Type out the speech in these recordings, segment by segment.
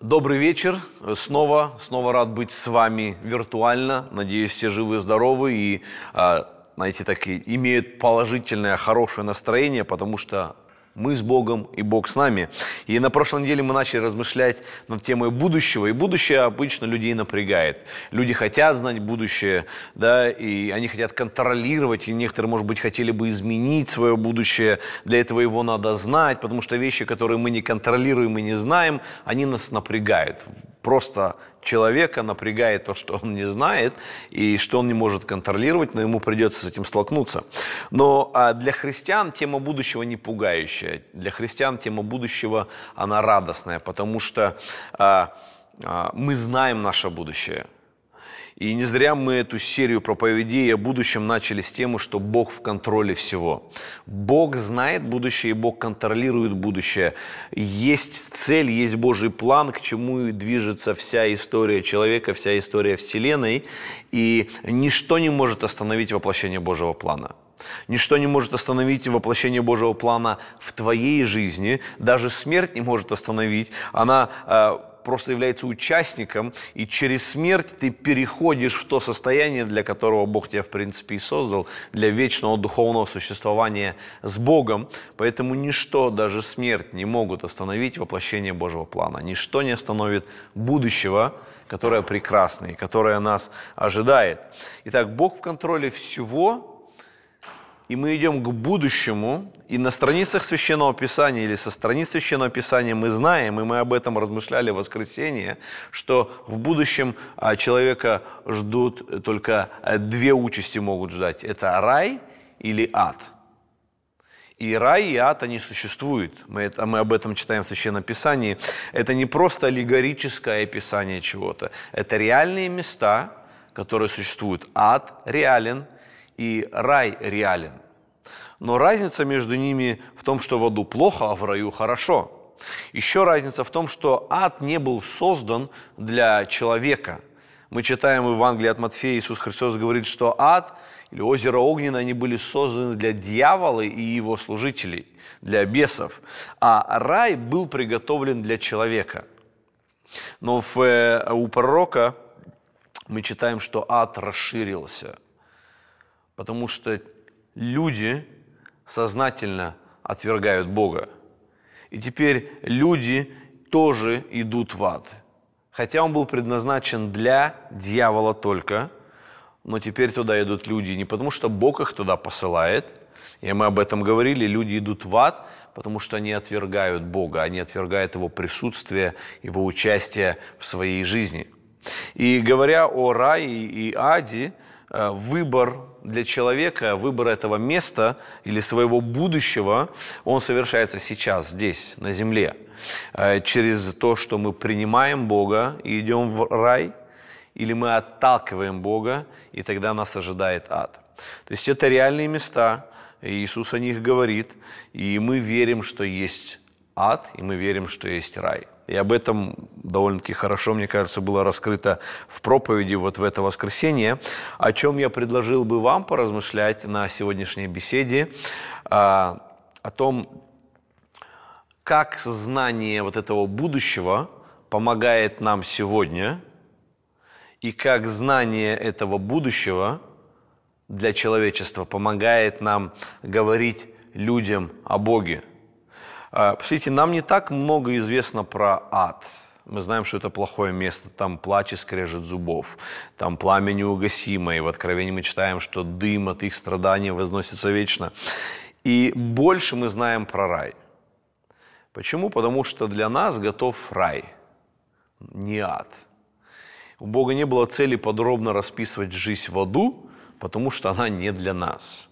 Добрый вечер. Снова, снова рад быть с вами виртуально. Надеюсь, все живы, здоровы и, а, знаете, так и имеют положительное, хорошее настроение, потому что мы с Богом и Бог с нами. И на прошлой неделе мы начали размышлять над темой будущего, и будущее обычно людей напрягает. Люди хотят знать будущее, да, и они хотят контролировать, и некоторые, может быть, хотели бы изменить свое будущее, для этого его надо знать, потому что вещи, которые мы не контролируем и не знаем, они нас напрягают просто человека напрягает то, что он не знает и что он не может контролировать, но ему придется с этим столкнуться. Но а для христиан тема будущего не пугающая. Для христиан тема будущего, она радостная, потому что а, а, мы знаем наше будущее – и не зря мы эту серию проповедей о будущем начали с темы, что Бог в контроле всего. Бог знает будущее, и Бог контролирует будущее. Есть цель, есть Божий план, к чему и движется вся история человека, вся история Вселенной. И ничто не может остановить воплощение Божьего плана. Ничто не может остановить воплощение Божьего плана в твоей жизни. Даже смерть не может остановить. Она э, просто является участником, и через смерть ты переходишь в то состояние, для которого Бог тебя, в принципе, и создал, для вечного духовного существования с Богом. Поэтому ничто, даже смерть, не могут остановить воплощение Божьего плана. Ничто не остановит будущего, которое прекрасное, которое нас ожидает. Итак, Бог в контроле всего, и мы идем к будущему, и на страницах Священного Писания или со страниц Священного Писания мы знаем, и мы об этом размышляли в воскресенье, что в будущем а, человека ждут только а, две участи могут ждать. Это рай или ад. И рай, и ад, они существуют. Мы, это, мы об этом читаем в Священном Писании. Это не просто аллегорическое описание чего-то. Это реальные места, которые существуют. Ад реален – и рай реален. Но разница между ними в том, что в аду плохо, а в раю хорошо. Еще разница в том, что ад не был создан для человека. Мы читаем в Евангелии от Матфея, Иисус Христос говорит, что ад или озеро огненное, они были созданы для дьявола и его служителей, для бесов. А рай был приготовлен для человека. Но в, э, у пророка мы читаем, что ад расширился – потому что люди сознательно отвергают Бога. И теперь люди тоже идут в ад. Хотя он был предназначен для дьявола только, но теперь туда идут люди не потому, что Бог их туда посылает, и мы об этом говорили, люди идут в ад, потому что они отвергают Бога, они отвергают Его присутствие, Его участие в своей жизни – и говоря о рае и аде, э, выбор для человека, выбор этого места или своего будущего, он совершается сейчас, здесь, на земле. Э, через то, что мы принимаем Бога и идем в рай, или мы отталкиваем Бога, и тогда нас ожидает ад. То есть это реальные места, и Иисус о них говорит, и мы верим, что есть ад, и мы верим, что есть рай. И об этом довольно-таки хорошо, мне кажется, было раскрыто в проповеди вот в это воскресенье, о чем я предложил бы вам поразмышлять на сегодняшней беседе, а, о том, как знание вот этого будущего помогает нам сегодня, и как знание этого будущего для человечества помогает нам говорить людям о Боге – Посмотрите, а, нам не так много известно про ад. Мы знаем, что это плохое место, там плач и скрежет зубов, там пламя неугасимое, и в Откровении мы читаем, что дым от их страдания возносится вечно. И больше мы знаем про рай. Почему? Потому что для нас готов рай, не ад. У Бога не было цели подробно расписывать жизнь в аду, потому что она не для нас.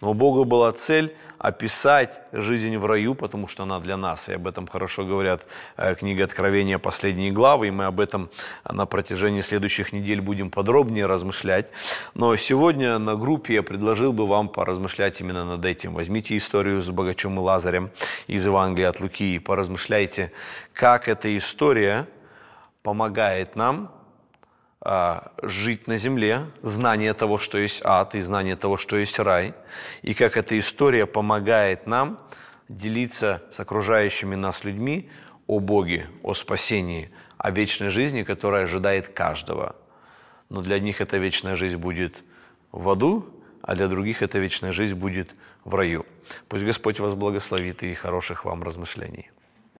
Но у Бога была цель описать жизнь в раю, потому что она для нас, и об этом хорошо говорят э, книги Откровения последние главы, и мы об этом на протяжении следующих недель будем подробнее размышлять. Но сегодня на группе я предложил бы вам поразмышлять именно над этим. Возьмите историю с богачом и Лазарем из Евангелия от Луки и поразмышляйте, как эта история помогает нам а, жить на земле, знание того, что есть ад, и знание того, что есть рай, и как эта история помогает нам делиться с окружающими нас людьми о Боге, о спасении, о вечной жизни, которая ожидает каждого. Но для них эта вечная жизнь будет в аду, а для других эта вечная жизнь будет в раю. Пусть Господь вас благословит и хороших вам размышлений.